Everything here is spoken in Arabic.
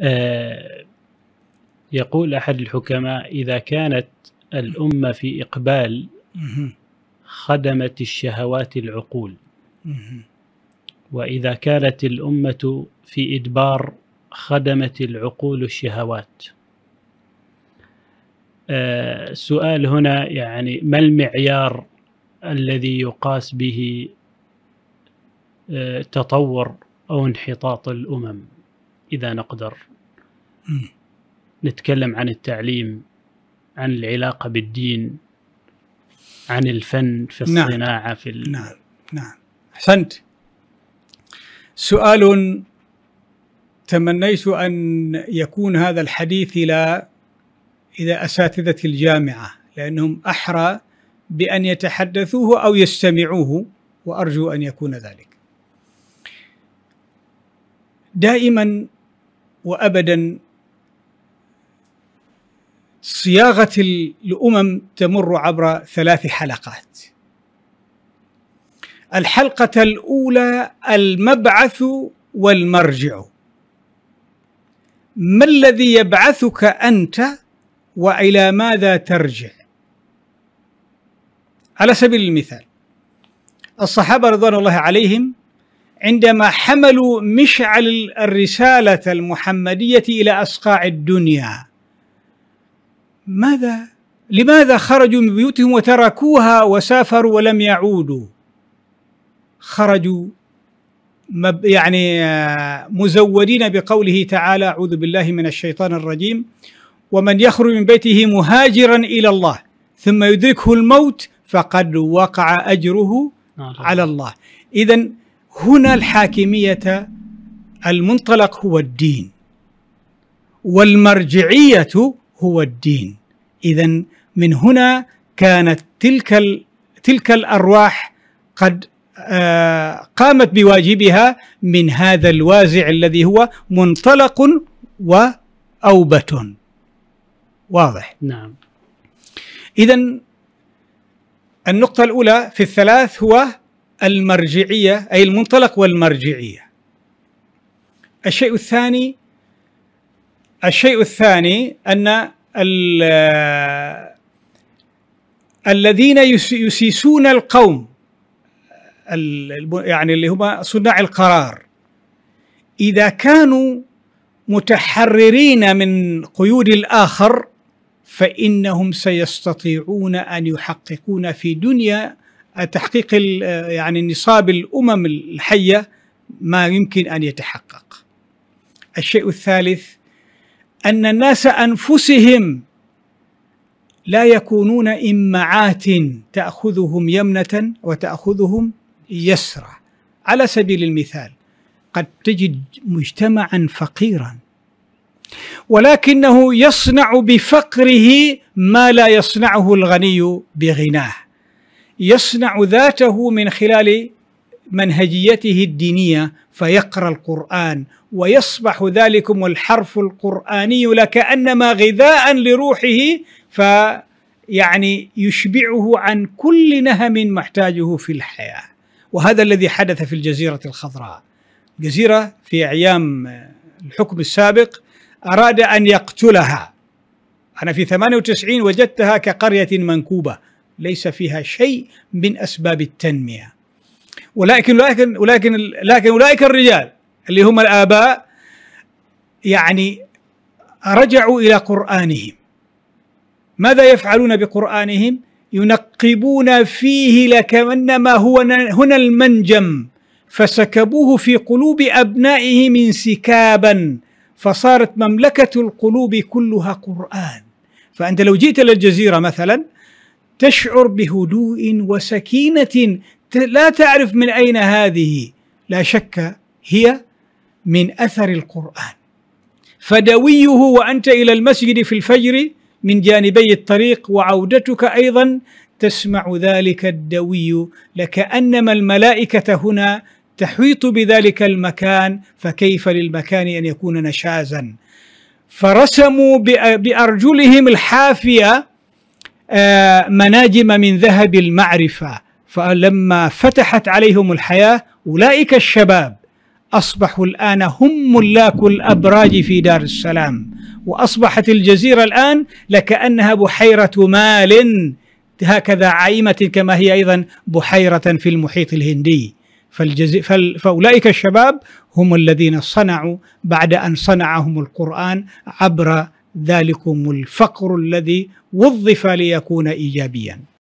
آه، يقول أحد الحكماء إذا كانت الأمة في إقبال خدمت الشهوات العقول وإذا كانت الأمة في إدبار خدمت العقول الشهوات آه، سؤال هنا يعني ما المعيار الذي يقاس به آه، تطور أو انحطاط الأمم اذا نقدر نتكلم عن التعليم عن العلاقه بالدين عن الفن في نعم. الصناعه نعم. في ال... نعم نعم احسنت سؤال تمنيت ان يكون هذا الحديث الى الى اساتذه الجامعه لانهم احرى بان يتحدثوه او يستمعوه وارجو ان يكون ذلك. دائما وابدا صياغه الامم تمر عبر ثلاث حلقات الحلقه الاولى المبعث والمرجع ما الذي يبعثك انت والى ماذا ترجع على سبيل المثال الصحابه رضوان الله عليهم عندما حملوا مشعل الرسالة المحمدية إلى أصقاع الدنيا ماذا لماذا خرجوا من بيوتهم وتركوها وسافروا ولم يعودوا خرجوا يعني آه، مزودين بقوله تعالى اعوذ بالله من الشيطان الرجيم ومن يخرج من بيته مهاجرا الى الله ثم يدركه الموت فقد وقع اجره آه، على الله اذا هنا الحاكميه المنطلق هو الدين والمرجعيه هو الدين اذا من هنا كانت تلك تلك الارواح قد آه، قامت بواجبها من هذا الوازع الذي هو منطلق واوبه واضح نعم اذا النقطه الاولى في الثلاث هو المرجعية أي المنطلق والمرجعية الشيء الثاني الشيء الثاني أن الذين يسيسون القوم يعني اللي هم صناع القرار إذا كانوا متحررين من قيود الآخر فإنهم سيستطيعون أن يحققون في دنيا تحقيق يعني نصاب الامم الحيه ما يمكن ان يتحقق. الشيء الثالث ان الناس انفسهم لا يكونون امعات تاخذهم يمنه وتاخذهم يسرى. على سبيل المثال قد تجد مجتمعا فقيرا ولكنه يصنع بفقره ما لا يصنعه الغني بغناه يصنع ذاته من خلال منهجيته الدينيه فيقرا القران ويصبح ذلكم الحرف القراني لكانما غذاء لروحه فيعني يشبعه عن كل نهم محتاجه في الحياه وهذا الذي حدث في الجزيره الخضراء جزيرة في ايام الحكم السابق اراد ان يقتلها انا في 98 وجدتها كقريه منكوبه ليس فيها شيء من اسباب التنميه ولكن ولكن ولكن لكن اولئك الرجال اللي هم الاباء يعني رجعوا الى قرانهم ماذا يفعلون بقرانهم ينقبون فيه لكأنما هو هنا المنجم فسكبوه في قلوب أبنائهم انسكابا فصارت مملكة القلوب كلها قرآن فأنت لو جئت إلى الجزيرة مثلا تشعر بهدوء وسكينه لا تعرف من اين هذه لا شك هي من اثر القران فدويه وانت الى المسجد في الفجر من جانبي الطريق وعودتك ايضا تسمع ذلك الدوي لكانما الملائكه هنا تحيط بذلك المكان فكيف للمكان ان يكون نشازا فرسموا بارجلهم الحافيه آه، مناجم من ذهب المعرفه فلما فتحت عليهم الحياه اولئك الشباب اصبحوا الان هم ملاك الابراج في دار السلام واصبحت الجزيره الان لكانها بحيره مال هكذا عايمه كما هي ايضا بحيره في المحيط الهندي فالجز... فال... فاولئك الشباب هم الذين صنعوا بعد ان صنعهم القران عبر ذلكم الفقر الذي وظف ليكون ايجابيا